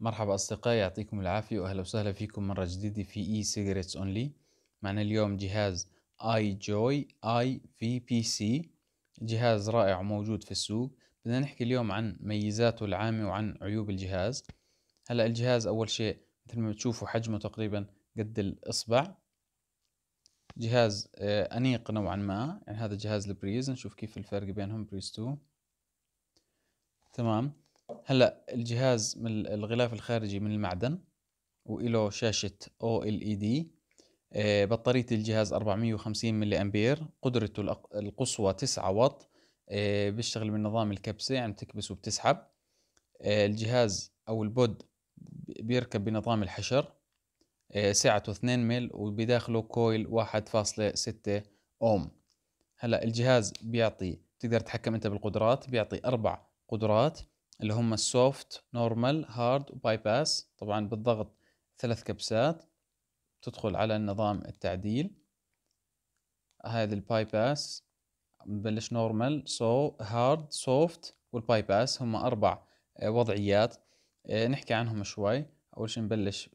مرحبا أصدقائي يعطيكم العافية وأهلا وسهلا فيكم مرة جديدة في إي سيجرتس أونلي معنا اليوم جهاز اي جوي اي في بي سي جهاز رائع وموجود في السوق بدنا نحكي اليوم عن ميزاته العامة وعن عيوب الجهاز هلا الجهاز أول شيء مثل ما بتشوفوا حجمه تقريبا قد الإصبع جهاز آه، أنيق نوعا ما يعني هذا جهاز البريز نشوف كيف الفرق بينهم بريز 2 تمام هلا الجهاز من الغلاف الخارجي من المعدن وإله شاشة OLED آه، بطارية الجهاز 450 ملي أمبير قدرته القصوى 9 واط آه، بيشتغل من نظام الكبسة يعني تكبس وبتسحب آه، الجهاز أو البود بيركب بنظام الحشر سعته 2 ميل وبداخله كويل 1.6 أوم هلا الجهاز بيعطي تقدر تتحكم انت بالقدرات بيعطي اربع قدرات اللي هم السوفت نورمال هارد وباي باس طبعا بالضغط ثلاث كبسات تدخل على النظام التعديل هذه الباي باس نبلش نورمال سو هارد سوفت والباي باس هم اربع آه، وضعيات آه، نحكي عنهم شوي اول شيء نبلش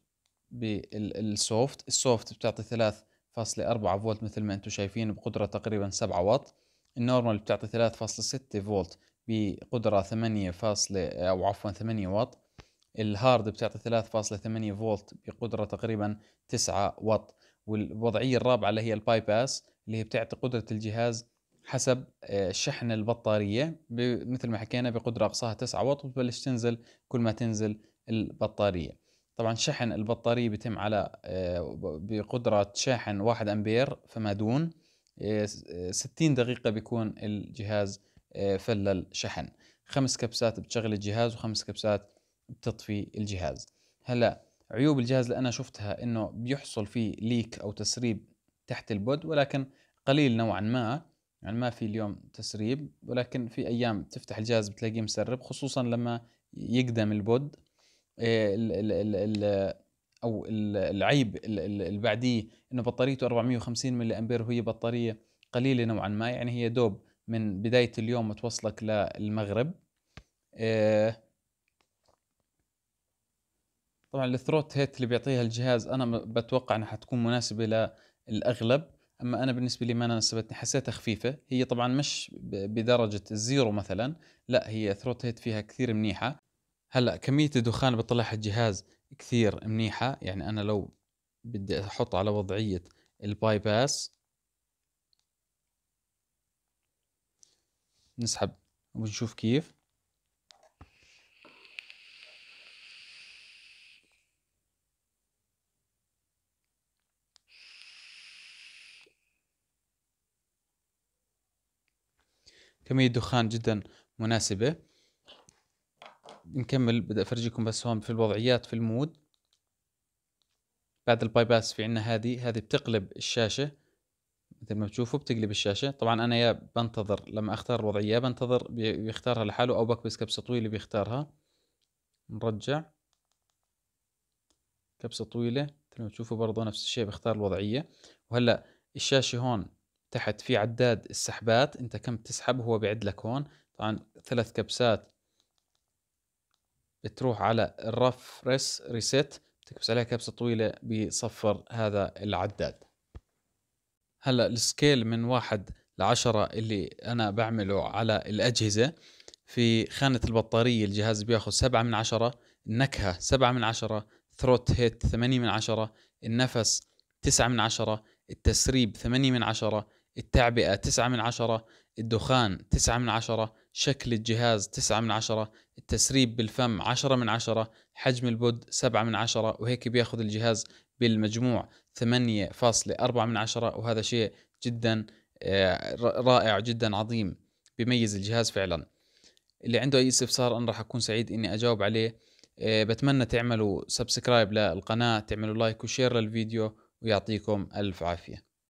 بالسوفت السوفت بتعطي ثلاث فاصلة أربعة فولت مثل ما انتم شايفين بقدرة تقريبا سبعة واط النورمال بتعطي ثلاث فاصلة ستة فولت بقدرة 8 فاصلة أو عفوا 8 واط الهارد بتعطي 3.8 فولت بقدرة تقريبا 9 واط والوضعية الرابعة اللي هي الباي باس اللي هي بتعطي قدرة الجهاز حسب آه، شحن البطارية مثل ما حكينا بقدرة أقصاها 9 واط وتبلش تنزل كل ما تنزل البطارية طبعا شحن البطارية بيتم على آه، بقدرة شاحن 1 أمبير فما دون 60 آه، دقيقة بيكون الجهاز آه، فلل شحن خمس كبسات بتشغل الجهاز وخمس كبسات بتطفي الجهاز هلا عيوب الجهاز اللي انا شفتها انه بيحصل فيه ليك او تسريب تحت البود ولكن قليل نوعا ما يعني ما في اليوم تسريب ولكن في ايام تفتح الجهاز بتلاقيه مسرب خصوصا لما يقدم البود آه، ال ال ال او العيب اللي بعديه انه بطاريته 450 ملي امبير وهي بطاريه قليله نوعا ما يعني هي دوب من بداية اليوم توصلك للمغرب آه، طبعا الثروت هيت اللي بيعطيها الجهاز انا بتوقع انها حتكون مناسبه للاغلب اما انا بالنسبه لي ما نسبتني حسيتها خفيفه هي طبعا مش بدرجه الزيرو مثلا لا هي ثروت هيت فيها كثير منيحه هلا كميه الدخان اللي الجهاز كثير منيحه يعني انا لو بدي احط على وضعيه الباي باس نسحب ونشوف كيف كمية دخان جدا مناسبة نكمل بدي أفرجيكم بس هون في الوضعيات في المود بعد الباي باس في عنا هذه هذه بتقلب الشاشة مثل ما بتشوفوا بتقلب الشاشه طبعا انا يا بنتظر لما اختار الوضعيه بنتظر بيختارها لحاله او بكبس كبسه طويله بيختارها نرجع كبسه طويله مثل ما بتشوفوا برضه نفس الشيء بختار الوضعيه وهلا الشاشه هون تحت في عداد السحبات انت كم تسحب هو بيعد لك هون طبعا ثلاث كبسات بتروح على الرف ريس ريست بتكبس عليها كبسه طويله بيصفر هذا العداد هلا السكيل من واحد لعشرة اللي أنا بعمله على الأجهزة في خانة البطارية الجهاز بياخذ سبعة من عشرة النكهة سبعة من عشرة ثروت هيت ثمانية من عشرة النفس تسعة من عشرة التسريب ثمانية من عشرة التعبئة تسعة من عشرة الدخان تسعة من عشرة شكل الجهاز تسعة من عشرة التسريب بالفم عشرة من عشرة حجم البود سبعة من عشرة وهيك بياخذ الجهاز بالمجموع ثمانية فاصلة أربعة من عشرة وهذا شيء جدا آه، رائع جدا عظيم بيميز الجهاز فعلا اللي عنده أي استفسار أنا راح أكون سعيد إني أجاوب عليه آه، بتمنى تعملوا سبسكرايب للقناة تعملوا لايك وشير للفيديو ويعطيكم ألف عافية